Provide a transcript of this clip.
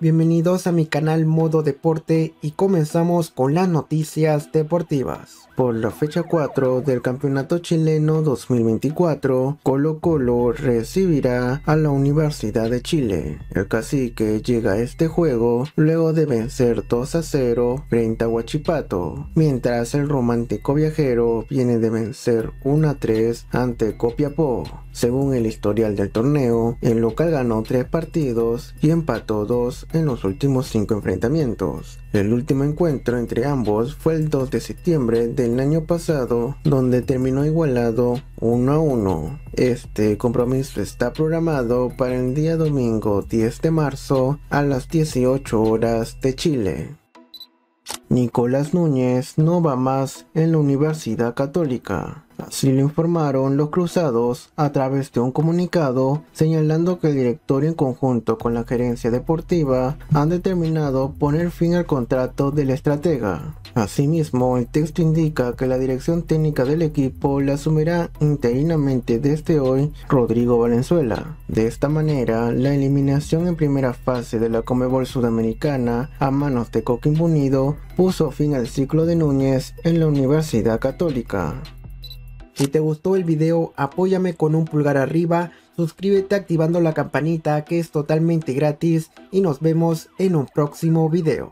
Bienvenidos a mi canal Modo Deporte y comenzamos con las noticias deportivas. Por la fecha 4 del Campeonato Chileno 2024, Colo Colo recibirá a la Universidad de Chile. El cacique llega a este juego luego de vencer 2 a 0 frente a Huachipato, mientras el romántico viajero viene de vencer 1 a 3 ante Copiapó. Según el historial del torneo, el local ganó 3 partidos y empató 2 en los últimos cinco enfrentamientos. El último encuentro entre ambos fue el 2 de septiembre del año pasado, donde terminó igualado 1 a 1. Este compromiso está programado para el día domingo 10 de marzo a las 18 horas de Chile. Nicolás Núñez no va más en la Universidad Católica. Así lo informaron los cruzados a través de un comunicado señalando que el directorio en conjunto con la gerencia deportiva han determinado poner fin al contrato del estratega. Asimismo, el texto indica que la dirección técnica del equipo la asumirá interinamente desde hoy Rodrigo Valenzuela. De esta manera, la eliminación en primera fase de la Comebol Sudamericana a manos de Coquimbo Unido puso fin al ciclo de Núñez en la Universidad Católica. Si te gustó el video, apóyame con un pulgar arriba, suscríbete activando la campanita que es totalmente gratis y nos vemos en un próximo video.